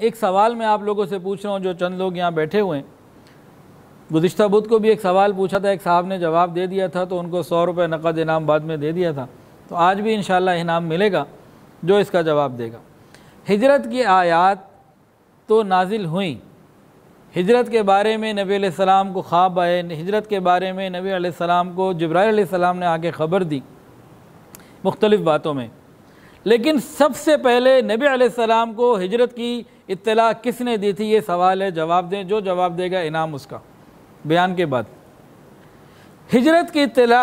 एक सवाल मैं आप लोगों से पूछ रहा हूँ जो चंद लोग यहाँ बैठे हुए हैं गुजशत बुद्ध को भी एक सवाल पूछा था एक साहब ने जवाब दे दिया था तो उनको सौ रुपये नकद इनाम बाद में दे दिया था तो आज भी इन इनाम मिलेगा जो इसका जवाब देगा हिजरत की आयात तो नाजिल हुई हिजरत के बारे में नबी सलाम को ख्वाब आए हिजरत के बारे में नबी सलाम को सलाम ने आके ख़बर दी मुख्तलिफ़ बातों में लेकिन सबसे पहले नबी आसमाम को हिजरत की इतला किसने दी थी ये सवाल है जवाब दें जो जवाब देगा इनाम उसका बयान के बाद हिजरत की इतला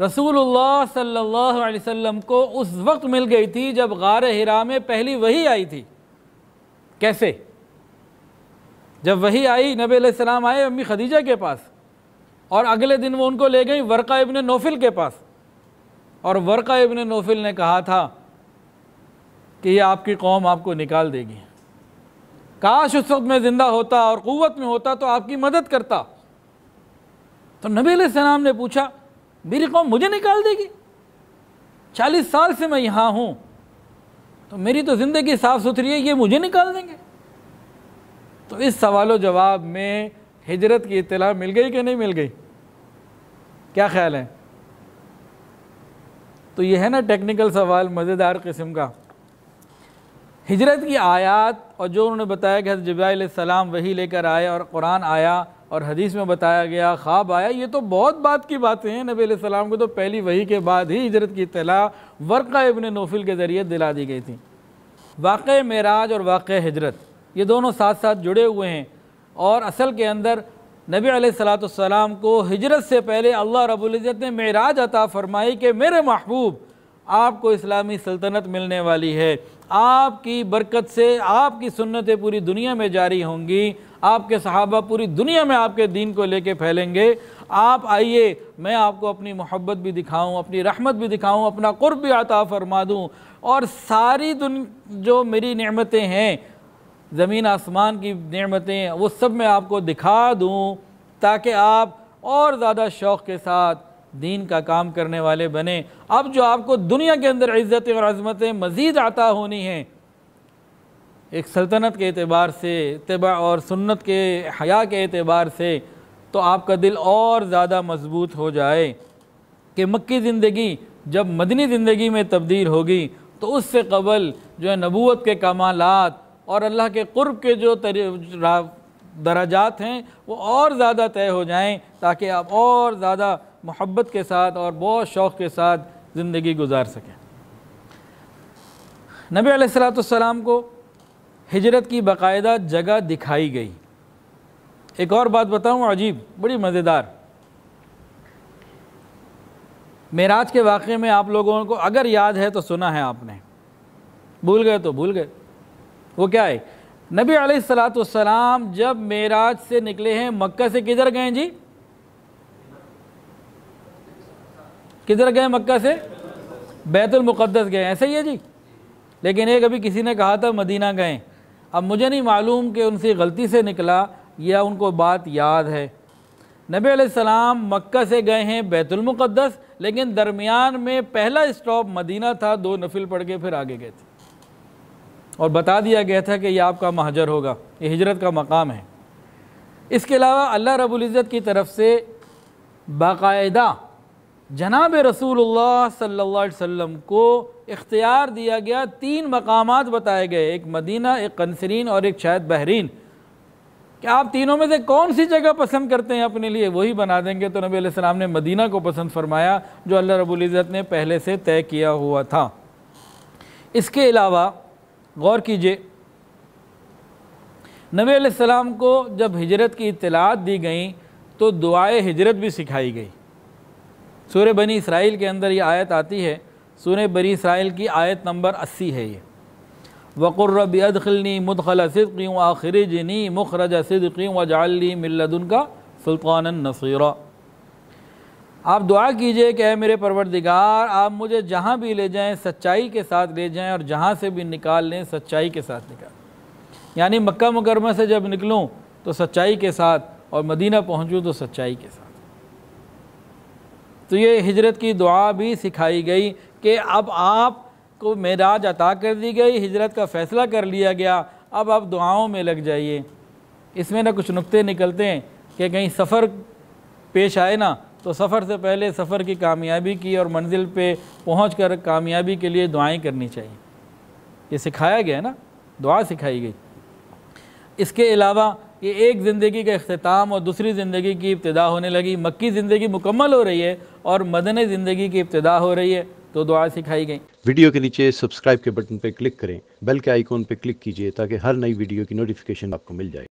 रसूलुल्लाह सल्लल्लाहु अलैहि वसल्लम को उस वक्त मिल गई थी जब गार हिरा में पहली वही आई थी कैसे जब वही आई नबी सलाम आए अम्मी खदीजा के पास और अगले दिन वो उनको ले गई वर्का इबन नोफिल के पास और वर्का इबन नोफिल ने कहा था कि ये आपकी कौम आपको निकाल देगी काश उस वक्त में ज़िंदा होता और क़वत में होता तो आपकी मदद करता तो नबी सलाम ने पूछा मेरी कौम मुझे निकाल देगी चालीस साल से मैं यहाँ हूँ तो मेरी तो ज़िंदगी साफ़ सुथरी है ये मुझे निकाल देंगे तो इस सवाल जवाब में हिजरत की इतला मिल गई कि नहीं मिल गई क्या ख्याल है तो ये है ना टेक्निकल सवाल मज़ेदार किस्म का हिजरत की आयत और जो उन्होंने बताया कि हजरत सलाम वही लेकर आए और कुरान आया और हदीस में बताया गया ख्वाब आया ये तो बहुत बात की बातें हैं नबी सलाम को तो पहली वही के बाद ही हिजरत की इतला वर्का इबन नोफिल के ज़रिए दिला दी गई थी वाक़ मराज और वाक़ हजरत ये दोनों साथ साथ जुड़े हुए हैं और असल के अंदर नबी सलाम को हिजरत से पहले अल्लाह रबुल्ज़त ने मराज अता फ़रमाई कि मेरे महबूब आपको इस्लामी सल्तनत मिलने वाली है आपकी बरकत से आपकी सुन्नतें पूरी दुनिया में जारी होंगी आपके सहाबा पूरी दुनिया में आपके दीन को लेके फैलेंगे आप आइए मैं आपको अपनी मोहब्बत भी दिखाऊं अपनी रहमत भी दिखाऊं अपना कुर्ब भी आता फरमा दूँ और सारी दुन जो मेरी नमतें हैं ज़मीन आसमान की नमतें वो सब मैं आपको दिखा दूँ ताकि आप और ज़्यादा शौक़ के साथ दीन का काम करने वाले बने अब जो आपको दुनिया के अंदर इज़्ज़त और अजमतें मज़ीद आता होनी हैं एक सल्तनत के अतबार से तबा और सुन्नत के हया के अतबार से तो आपका दिल और ज़्यादा मजबूत हो जाए कि मक्की ज़िंदगी जब मदनी ज़िंदगी में तब्दील होगी तो उससे कबल जो है नबूत के कमालत और अल्लाह के क़ुरब के जो दराजात हैं वो और ज़्यादा तय हो जाएँ ताकि आप और ज़्यादा मोहब्बत के साथ और बहुत शौक़ के साथ ज़िंदगी गुजार सकें नबी अलैहिस्सलाम को हिजरत की बाकायदा जगह दिखाई गई एक और बात बताऊं अजीब बड़ी मज़ेदार मेराज के वाक़े में आप लोगों को अगर याद है तो सुना है आपने भूल गए तो भूल गए वो क्या है नबी सलाम जब मेराज से निकले हैं मक्का से किधर गए जी किधर गए मक्का से बैतुलमक़दस गए ऐसे ही है जी लेकिन एक अभी किसी ने कहा था मदीना गए अब मुझे नहीं मालूम कि उनसे गलती से निकला या उनको बात याद है नबी सलाम मक्का से गए हैं बैतुलमक़दस लेकिन दरमियान में पहला स्टॉप मदीना था दो नफिल पढ़ के फिर आगे गए थे और बता दिया गया था कि यह आपका महाजर होगा ये हिजरत का मकाम है इसके अलावा अल्लाह रबुल्ज़त की तरफ से बाकायदा जनाब रसूल सल्ला को इख्तियार दिया गया तीन मकामात बताए गए एक मदीना एक कंसरीन और एक शायद बहरीन क्या आप तीनों में से कौन सी जगह पसंद करते हैं अपने लिए वही बना देंगे तो नबी सलाम ने मदीना को पसंद फरमाया जो अल्लाह रबुल्ज़त ने पहले से तय किया हुआ था इसके अलावा गौर कीजिए नबी सलाम को जब हिजरत की इतलात दी गई तो दुआए हिजरत भी सिखाई गई सूर्य बनी इसराइल के अंदर ये आयत आती है सूर्य बनी इसराइल की आयत नंबर अस्सी है ये वक़ुर्रब अदखिलनी मुदखल सिद्की आखिर जनी मुखरज व जाली मिल्लदन का सुल्तान नसीरा आप दुआ कीजिए कि अः मेरे परवरदिगार आप मुझे जहाँ भी ले जाएँ सच्चाई के साथ ले जाएँ और जहाँ से भी निकाल लें सच्चाई के साथ निकाल यानी मक्का मुकरमा से जब निकलूँ तो सच्चाई के साथ और मदीना पहुँचूँ तो सच्चाई के साथ तो ये हिजरत की दुआ भी सिखाई गई कि अब आप को मेराज अता कर दी गई हिजरत का फ़ैसला कर लिया गया अब आप दुआओं में लग जाइए इसमें ना कुछ नुक्ते निकलते हैं कि कहीं सफ़र पेश आए ना तो सफ़र से पहले सफ़र की कामयाबी की और मंजिल पे पहुँच कर कामयाबी के लिए दुआएं करनी चाहिए ये सिखाया गया ना दुआ सिखाई गई इसके अलावा कि एक ज़िंदगी का अख्ताम और दूसरी ज़िंदगी की इब्तदा होने लगी मक्की ज़िंदगी मुकम्मल हो रही है और मदन ज़िंदगी की इब्तदा हो रही है तो दुआ सिखाई गई वीडियो के नीचे सब्सक्राइब के बटन पर क्लिक करें बेल के आइकॉन पर क्लिक कीजिए ताकि हर नई वीडियो की नोटिफिकेशन आपको मिल जाए